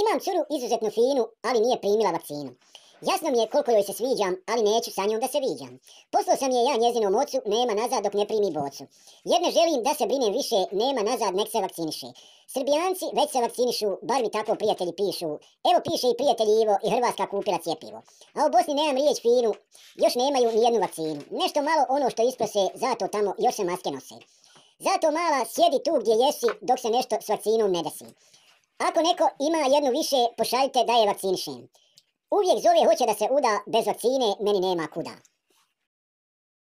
Imam curu izuzetno finu, ali nije primila vakcinu. Jasno mi je koliko joj se sviđam, ali neću sa njom da se viđam. Poslao sam je ja njezinom ocu, nema nazad dok ne primi bocu. Jer želim da se brinem više, nema nazad nek se vakciniše. Srbijanci već se vakcinišu, bar mi tako prijatelji pišu. Evo piše i prijatelji Ivo i Hrvatska kupila cjepivo. A u Bosni nemam riječ finu, još nemaju ni jednu vakcinu. Nešto malo ono što isprose, zato tamo još se maske nose. Zato mala, sjedi tu gdje jesi dok se nešto s vakcinom ne desi. Ako neko ima jednu više, pošaljite da je vakcinišem. Uvijek zove hoće da se uda, bez vakcine meni nema kuda.